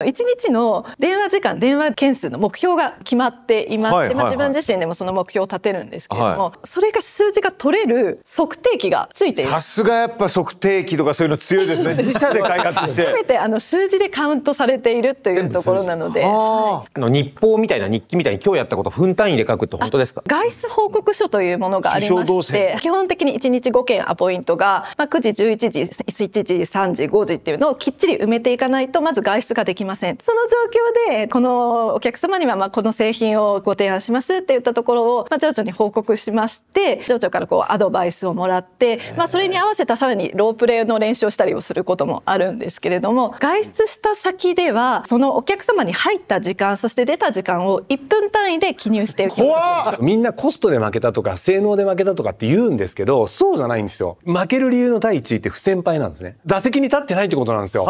1日の電話時間電話件数の目標が決まっていまして、はいはいはい、まあ、自分自身でもその目標を立てるんですけれども、はい、それが数字が取れる測定器がついてさすがやっぱ測定器とかそういうの強いですね自社で開発して全てあの数字でカウントされているというところなので、はい、あの日報みたいな日記みたいに今日やったこと分単位で書くって本当ですか外出報告書というものがありまして基本的に1日5件アポイントが、まあ、9時11時1時3時5時っていうのをきっちり埋めていかないとまず外出ができないません。その状況で、このお客様には、まあ、この製品をご提案しますって言ったところを、まあ、情緒に報告しまして、情緒からこう、アドバイスをもらって、まあ、それに合わせたさらにロープレイの練習をしたりをすることもあるんですけれども、外出した先では、そのお客様に入った時間、そして出た時間を1分単位で記入して怖みんなコストで負けたとか、性能で負けたとかって言うんですけど、そうじゃないんですよ。負ける理由の第一って不先輩なんですね。打席に立ってないってことなんですよ。